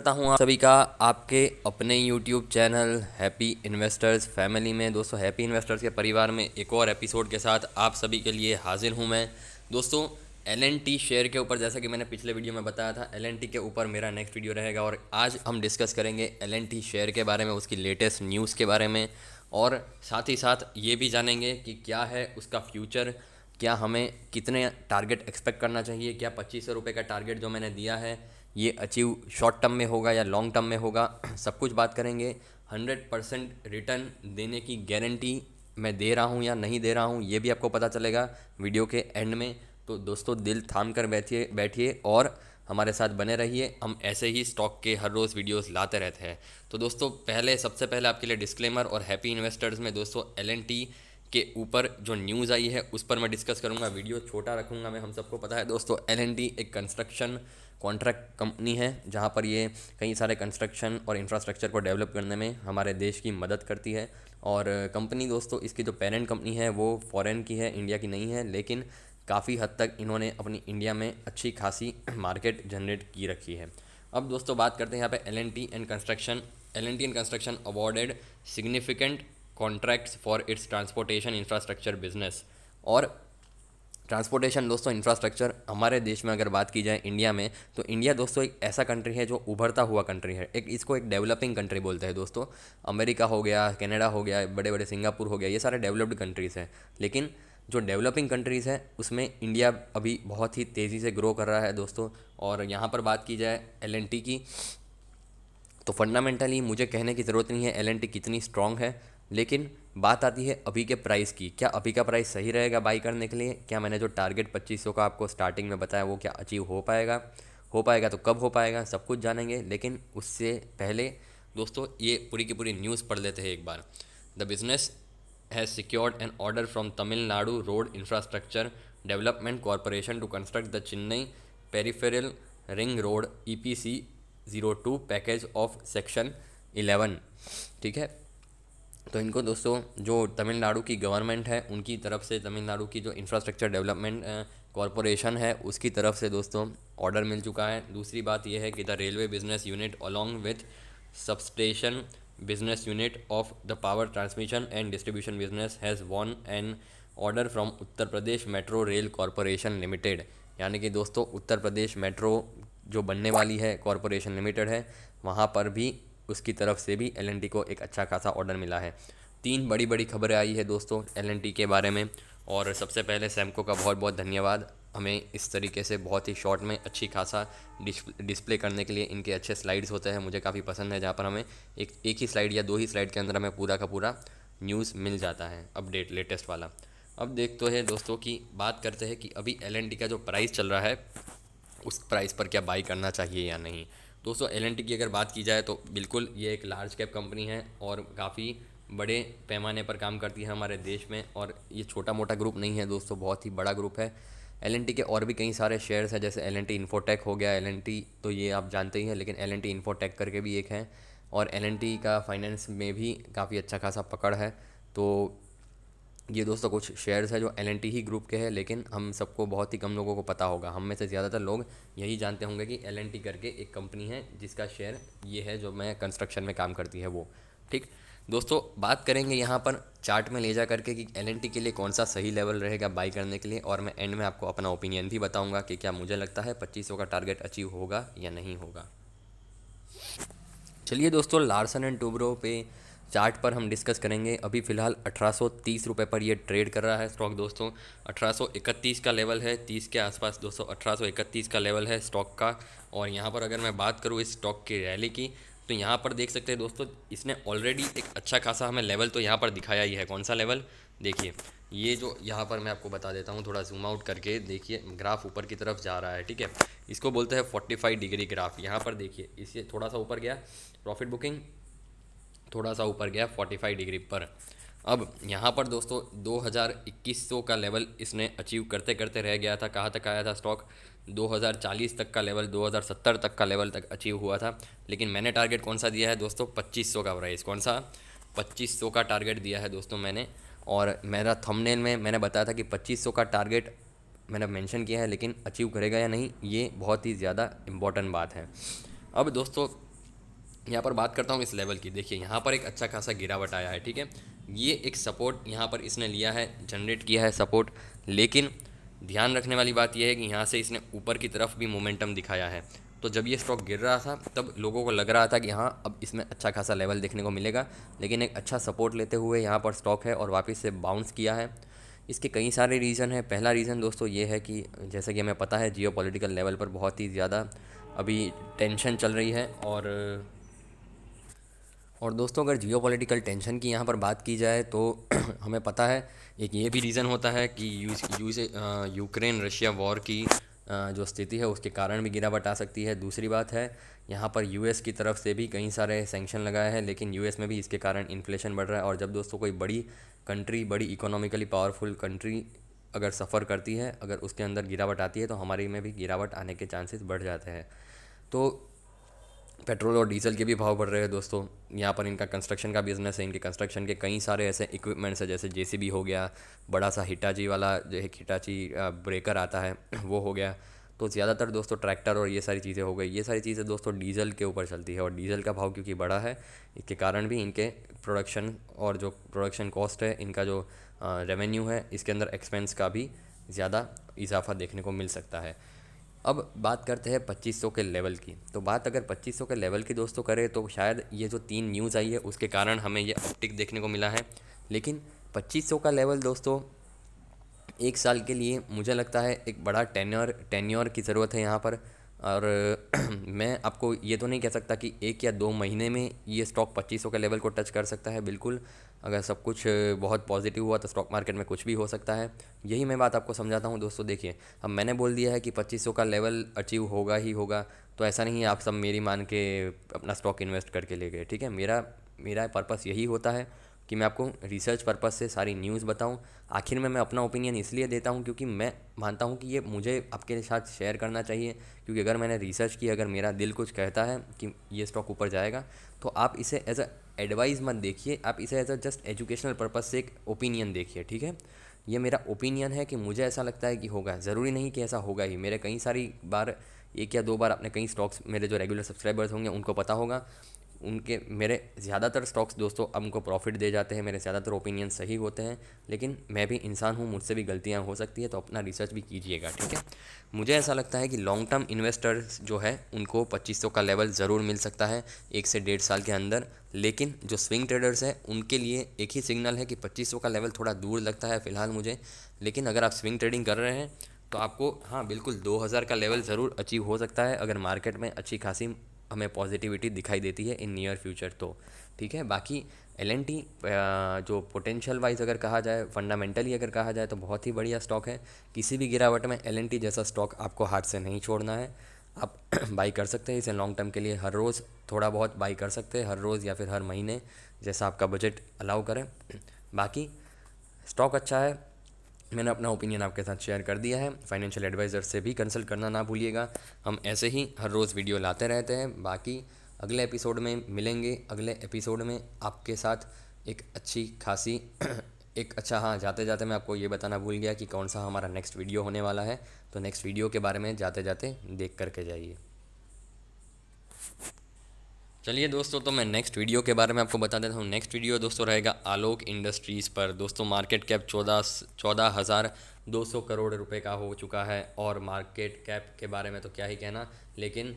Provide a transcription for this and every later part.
करता हूँ आप सभी का आपके अपने YouTube channel happy investors family में दोस्तों हैप्पी इन्वेस्टर्स के परिवार में एक और एपिसोड के साथ आप सभी के लिए हाजिर हूँ मैं दोस्तों एल एन टी शेयर के ऊपर जैसा कि मैंने पिछले वीडियो में बताया था एल एन टी के ऊपर मेरा नेक्स्ट वीडियो रहेगा और आज हम डिस्कस करेंगे एल एन टी शेयर के बारे में उसकी लेटेस्ट न्यूज़ के बारे में और साथ ही साथ ये भी जानेंगे कि क्या है उसका फ्यूचर क्या हमें कितने टारगेट एक्सपेक्ट करना चाहिए क्या पच्चीस सौ रुपये का टारगेट जो मैंने दिया है ये अचीव शॉर्ट टर्म में होगा या लॉन्ग टर्म में होगा सब कुछ बात करेंगे हंड्रेड परसेंट रिटर्न देने की गारंटी मैं दे रहा हूँ या नहीं दे रहा हूँ ये भी आपको पता चलेगा वीडियो के एंड में तो दोस्तों दिल थाम कर बैठिए बैठिए और हमारे साथ बने रहिए हम ऐसे ही स्टॉक के हर रोज़ वीडियोस लाते रहते हैं तो दोस्तों पहले सबसे पहले आपके लिए डिस्क्लेमर और हैप्पी इन्वेस्टर्स में दोस्तों एल के ऊपर जो न्यूज़ आई है उस पर मैं डिस्कस करूँगा वीडियो छोटा रखूँगा मैं हम सबको पता है दोस्तों एल एक कंस्ट्रक्शन कॉन्ट्रैक्ट कंपनी है जहाँ पर ये कई सारे कंस्ट्रक्शन और इंफ्रास्ट्रक्चर को डेवलप करने में हमारे देश की मदद करती है और कंपनी दोस्तों इसकी जो पेरेंट कंपनी है वो फॉरेन की है इंडिया की नहीं है लेकिन काफ़ी हद तक इन्होंने अपनी इंडिया में अच्छी खासी मार्केट जनरेट की रखी है अब दोस्तों बात करते हैं यहाँ पे L N T and construction L N T and construction awarded significant contracts for its transportation infrastructure business और ट्रांसपोर्टेशन दोस्तों इंफ्रास्ट्रक्चर हमारे देश में अगर बात की जाए इंडिया में तो इंडिया दोस्तों एक ऐसा कंट्री है जो उभरता हुआ कंट्री है एक इसको एक डेवलपिंग कंट्री बोलते हैं दोस्तों अमेरिका हो गया कनाडा हो गया बड़े बड़े सिंगापुर हो गया ये सारे डेवलप्ड कंट्रीज़ हैं लेकिन जो डेवलपिंग कंट्रीज़ हैं उसमें इंडिया अभी बहुत ही तेज़ी से ग्रो कर रहा है दोस्तों और यहाँ पर बात की जाए एल की तो फंडामेंटली मुझे कहने की ज़रूरत नहीं है एल कितनी स्ट्रांग है लेकिन बात आती है अभी के प्राइस की क्या अभी का प्राइस सही रहेगा बाई करने के लिए क्या मैंने जो टारगेट पच्चीस का आपको स्टार्टिंग में बताया वो क्या अचीव हो पाएगा हो पाएगा तो कब हो पाएगा सब कुछ जानेंगे लेकिन उससे पहले दोस्तों ये पूरी की पूरी न्यूज़ पढ़ लेते हैं एक बार the business has secured an order from Tamil Nadu road infrastructure development corporation to construct the Chennai peripheral ring road E P C zero two package of section eleven ठीक है तो इनको दोस्तों जो तमिलनाडु की गवर्नमेंट है उनकी तरफ से तमिलनाडु की जो इंफ्रास्ट्रक्चर डेवलपमेंट कॉरपोरेशन है उसकी तरफ से दोस्तों ऑर्डर मिल चुका है दूसरी बात यह है कि the railway business unit along with substation business unit of the power transmission and distribution business has won an order from Uttar Pradesh metro rail corporation limited यानी कि दोस्तों उत्तर प्रदेश मेट्रो जो बनने वाली है कॉरपोरेशन लिमिटेड है वहाँ पर भी उसकी तरफ से भी एल को एक अच्छा खासा ऑर्डर मिला है तीन बड़ी बड़ी खबरें आई है दोस्तों एल के बारे में और सबसे पहले सैमको का बहुत बहुत धन्यवाद हमें इस तरीके से बहुत ही शॉर्ट में अच्छी खासा डिस्प्ले करने के लिए इनके अच्छे स्लाइड्स होते हैं मुझे काफ़ी पसंद है जहाँ पर हमें एक एक ही स्लाइड या दो ही स्लाइड के अंदर हमें पूरा का पूरा न्यूज़ मिल जाता है अपडेट लेटेस्ट वाला अब देखते हैं दोस्तों की बात करते हैं कि अभी एल का जो प्राइस चल रहा है उस प्राइस पर क्या बाई करना चाहिए या नहीं दोस्तों एल की अगर बात की जाए तो बिल्कुल ये एक लार्ज कैप कंपनी है और काफ़ी बड़े पैमाने पर काम करती है हमारे देश में और ये छोटा मोटा ग्रुप नहीं है दोस्तों बहुत ही बड़ा ग्रुप है एल के और भी कई सारे शेयर्स हैं जैसे एल एन इन्फोटेक हो गया एल तो ये आप जानते ही हैं लेकिन एल एन इन्फोटेक करके भी एक है और एल का फाइनेंस में भी काफ़ी अच्छा खासा पकड़ है तो ये दोस्तों कुछ शेयर्स है जो एल ही ग्रुप के हैं लेकिन हम सबको बहुत ही कम लोगों को पता होगा हम में से ज़्यादातर लोग यही जानते होंगे कि एल करके एक कंपनी है जिसका शेयर ये है जो मैं कंस्ट्रक्शन में काम करती है वो ठीक दोस्तों बात करेंगे यहाँ पर चार्ट में ले जा करके कि एल के लिए कौन सा सही लेवल रहेगा बाई करने के लिए और मैं एंड में आपको अपना ओपिनियन भी बताऊँगा कि क्या मुझे लगता है पच्चीस का टारगेट अचीव होगा या नहीं होगा चलिए दोस्तों लार्सन एंड टूब्रो पे चार्ट पर हम डिस्कस करेंगे अभी फ़िलहाल अठारह रुपए पर ये ट्रेड कर रहा है स्टॉक दोस्तों 1831 का लेवल है 30 के आसपास दोस्तों 1831 का लेवल है स्टॉक का और यहाँ पर अगर मैं बात करूँ इस स्टॉक की रैली की तो यहाँ पर देख सकते हैं दोस्तों इसने ऑलरेडी एक अच्छा खासा हमें लेवल तो यहाँ पर दिखाया ही है कौन सा लेवल देखिए ये जो यहाँ पर मैं आपको बता देता हूँ थोड़ा जूम आउट करके देखिए ग्राफ ऊपर की तरफ जा रहा है ठीक है इसको बोलते हैं 45 डिग्री ग्राफ यहाँ पर देखिए इससे थोड़ा सा ऊपर गया प्रॉफिट बुकिंग थोड़ा सा ऊपर गया 45 डिग्री पर अब यहाँ पर दोस्तों 2200 का लेवल इसने अचीव करते करते रह गया था कहाँ तक आया था स्टॉक 2040 तक का लेवल 2070 तक का लेवल तक अचीव हुआ था लेकिन मैंने टारगेट कौन सा दिया है दोस्तों 2500 का प्राइस कौन सा 2500 का टारगेट दिया है दोस्तों मैंने और मेरा थमनेल में मैंने बताया था कि पच्चीस का टारगेट मैंने मेंशन किया है लेकिन अचीव करेगा या नहीं ये बहुत ही ज़्यादा इम्पॉर्टेंट बात है अब दोस्तों यहाँ पर बात करता हूँ इस लेवल की देखिए यहाँ पर एक अच्छा खासा गिरावट आया है ठीक है ये एक सपोर्ट यहाँ पर इसने लिया है जनरेट किया है सपोर्ट लेकिन ध्यान रखने वाली बात यह है कि यहाँ से इसने ऊपर की तरफ भी मोमेंटम दिखाया है तो जब ये स्टॉक गिर रहा था तब लोगों को लग रहा था कि हाँ अब इसमें अच्छा खासा लेवल देखने को मिलेगा लेकिन एक अच्छा सपोर्ट लेते हुए यहाँ पर स्टॉक है और वापस से बाउंस किया है इसके कई सारे रीज़न हैं पहला रीज़न दोस्तों ये है कि जैसा कि हमें पता है जियो लेवल पर बहुत ही ज़्यादा अभी टेंशन चल रही है और और दोस्तों अगर जियो पोलिटिकल टेंशन की यहाँ पर बात की जाए तो हमें पता है एक ये भी रीज़न होता है कि यू यूक्रेन रशिया वॉर की जो स्थिति है उसके कारण भी गिरावट आ सकती है दूसरी बात है यहाँ पर यूएस की तरफ से भी कई सारे सेंक्शन लगाए हैं लेकिन यूएस में भी इसके कारण इन्फ्लेशन बढ़ रहा है और जब दोस्तों कोई बड़ी कंट्री बड़ी इकोनॉमिकली पावरफुल कंट्री अगर सफ़र करती है अगर उसके अंदर गिरावट आती है तो हमारे में भी गिरावट आने के चांसेस बढ़ जाते हैं तो पेट्रोल और डीजल के भी भाव बढ़ रहे हैं दोस्तों यहाँ पर इनका कंस्ट्रक्शन का बिज़नेस है इनके कंस्ट्रक्शन के कई सारे ऐसे इक्विपमेंट्स हैं जैसे जे हो गया बड़ा सा हिटाची वाला जो है हिटाची ब्रेकर आता है वो हो गया तो ज़्यादातर दोस्तों ट्रैक्टर और ये सारी चीज़ें हो गई ये सारी चीज़ें दोस्तों डीजल के ऊपर चलती है और डीजल का भाव क्योंकि बड़ा है इसके कारण भी इनके प्रोडक्शन और जो प्रोडक्शन कॉस्ट है इनका जो रेवेन्यू है इसके अंदर एक्सपेंस का भी ज़्यादा इजाफा देखने को मिल सकता है अब बात करते हैं 2500 के लेवल की तो बात अगर 2500 के लेवल की दोस्तों करें तो शायद ये जो तीन न्यूज़ आई है उसके कारण हमें ये अपटिक देखने को मिला है लेकिन 2500 का लेवल दोस्तों एक साल के लिए मुझे लगता है एक बड़ा टेन्योर टेन्योर की ज़रूरत है यहाँ पर और मैं आपको ये तो नहीं कह सकता कि एक या दो महीने में ये स्टॉक पच्चीस के लेवल को टच कर सकता है बिल्कुल अगर सब कुछ बहुत पॉजिटिव हुआ तो स्टॉक मार्केट में कुछ भी हो सकता है यही मैं बात आपको समझाता हूँ दोस्तों देखिए अब मैंने बोल दिया है कि पच्चीस का लेवल अचीव होगा ही होगा तो ऐसा नहीं है आप सब मेरी मान के अपना स्टॉक इन्वेस्ट करके ले गए ठीक है मेरा मेरा पर्पस यही होता है कि मैं आपको रिसर्च पर्पज़ से सारी न्यूज़ बताऊँ आखिर में मैं अपना ओपिनियन इसलिए देता हूँ क्योंकि मैं मानता हूँ कि ये मुझे आपके साथ शेयर करना चाहिए क्योंकि अगर मैंने रिसर्च की अगर मेरा दिल कुछ कहता है कि ये स्टॉक ऊपर जाएगा तो आप इसे एज अ एडवाइस मत देखिए आप इसे as a just educational purpose से एक ओपिनियन देखिए ठीक है ये मेरा ओपिनियन है कि मुझे ऐसा लगता है कि होगा ज़रूरी नहीं कि ऐसा होगा ही मेरे कई सारी बार एक या दो बार आपने कई स्टॉक्स मेरे जो रेगुलर सब्सक्राइबर्स होंगे उनको पता होगा उनके मेरे ज़्यादातर स्टॉक्स दोस्तों अब उनको प्रॉफिट दे जाते हैं मेरे ज़्यादातर ओपिनियन सही होते हैं लेकिन मैं भी इंसान हूँ मुझसे भी गलतियाँ हो सकती है तो अपना रिसर्च भी कीजिएगा ठीक है मुझे ऐसा लगता है कि लॉन्ग टर्म इन्वेस्टर्स जो है उनको पच्चीस का लेवल ज़रूर मिल सकता है एक से डेढ़ साल के अंदर लेकिन जो स्विंग ट्रेडर्स हैं उनके लिए एक ही सिग्नल है कि पच्चीस का लेवल थोड़ा दूर लगता है फ़िलहाल मुझे लेकिन अगर आप स्विंग ट्रेडिंग कर रहे हैं तो आपको हाँ बिल्कुल 2000 का लेवल ज़रूर अचीव हो सकता है अगर मार्केट में अच्छी खासी हमें पॉजिटिविटी दिखाई देती है इन नियर फ्यूचर तो ठीक है बाकी एल जो पोटेंशियल वाइज अगर कहा जाए फंडामेंटली अगर कहा जाए तो बहुत ही बढ़िया स्टॉक है किसी भी गिरावट में एल जैसा स्टॉक आपको हाथ से नहीं छोड़ना है आप बाई कर सकते हैं इसे लॉन्ग टर्म के लिए हर रोज़ थोड़ा बहुत बाई कर सकते हैं हर रोज़ या फिर हर महीने जैसा आपका बजट अलाउ करें बाकी स्टॉक अच्छा है मैंने अपना ओपिनियन आपके साथ शेयर कर दिया है फाइनेंशियल एडवाइज़र से भी कंसल्ट करना ना भूलिएगा हम ऐसे ही हर रोज़ वीडियो लाते रहते हैं बाकी अगले एपिसोड में मिलेंगे अगले एपिसोड में आपके साथ एक अच्छी खासी एक अच्छा हाँ जाते जाते मैं आपको ये बताना भूल गया कि कौन सा हमारा नेक्स्ट वीडियो होने वाला है तो नेक्स्ट वीडियो के बारे में जाते जाते देख करके जाइए चलिए दोस्तों तो मैं नेक्स्ट वीडियो के बारे में आपको बता देता हूँ नेक्स्ट वीडियो दोस्तों रहेगा आलोक इंडस्ट्रीज़ पर दोस्तों मार्केट कैप चौदह चौदह हज़ार दो सौ करोड़ रुपए का हो चुका है और मार्केट कैप के बारे में तो क्या ही कहना लेकिन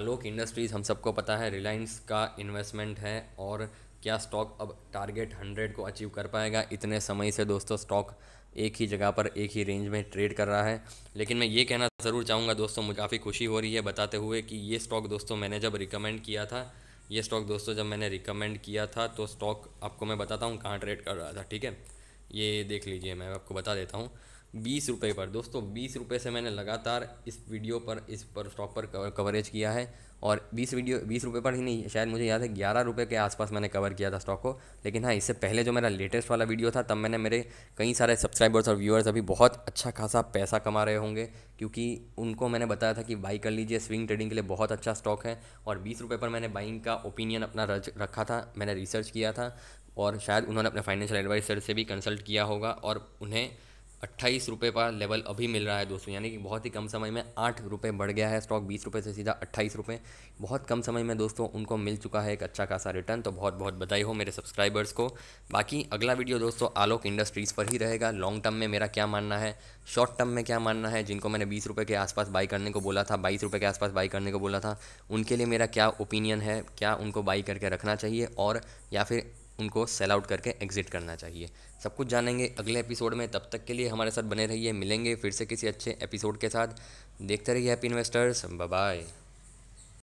आलोक इंडस्ट्रीज़ हम सबको पता है रिलायंस का इन्वेस्टमेंट है और क्या स्टॉक अब टारगेट हंड्रेड को अचीव कर पाएगा इतने समय से दोस्तों स्टॉक एक ही जगह पर एक ही रेंज में ट्रेड कर रहा है लेकिन मैं ये कहना ज़रूर चाहूँगा दोस्तों मुझे काफ़ी खुशी हो रही है बताते हुए कि ये स्टॉक दोस्तों मैंने जब रिकमेंड किया था ये स्टॉक दोस्तों जब मैंने रिकमेंड किया था तो स्टॉक आपको मैं बताता हूँ कहाँ ट्रेड कर रहा था ठीक है ये देख लीजिए मैं आपको बता देता हूँ बीस रुपये पर दोस्तों बीस रुपये से मैंने लगातार इस वीडियो पर इस पर स्टॉक पर कवरेज किया है और बीस वीडियो बीस रुपये पर ही नहीं शायद मुझे याद है ग्यारह रुपये के आसपास मैंने कवर किया था स्टॉक को लेकिन हाँ इससे पहले जो मेरा लेटेस्ट वाला वीडियो था तब मैंने मेरे कई सारे सब्सक्राइबर्स और व्यूअर्स अभी बहुत अच्छा खासा पैसा कमा रहे होंगे क्योंकि उनको मैंने बताया था कि बाई कर लीजिए स्विंग ट्रेडिंग के लिए बहुत अच्छा स्टॉक है और बीस रुपये पर मैंने बाइंग का ओपिनियन अपना रखा था मैंने रिसर्च किया था और शायद उन्होंने अपने फाइनेंशियल एडवाइजर से भी कंसल्ट किया होगा और उन्हें अट्ठाईस रुपये का लेवल अभी मिल रहा है दोस्तों यानी कि बहुत ही कम समय में आठ रुपये बढ़ गया है स्टॉक बीस रुपये से सीधा अट्ठाईस रुपये बहुत कम समय में दोस्तों उनको मिल चुका है एक अच्छा खासा रिटर्न तो बहुत बहुत बधाई हो मेरे सब्सक्राइबर्स को बाकी अगला वीडियो दोस्तों आलोक इंडस्ट्रीज़ पर ही रहेगा लॉन्ग टर्म में मेरा क्या मानना है शॉर्ट टर्म में क्या मानना है जिनको मैंने बीस रुपये के आसपास बाई करने को बोला था बाईस रुपये के आसपास बाई करने को बोला था उनके लिए मेरा क्या ओपिनियन है क्या उनको बाई करके रखना चाहिए और या फिर उनको सेल आउट करके एग्जिट करना चाहिए सब कुछ जानेंगे अगले एपिसोड में तब तक के लिए हमारे साथ बने रहिए मिलेंगे फिर से किसी अच्छे एपिसोड के साथ देखते रहिए हैप्पी इन्वेस्टर्स बाय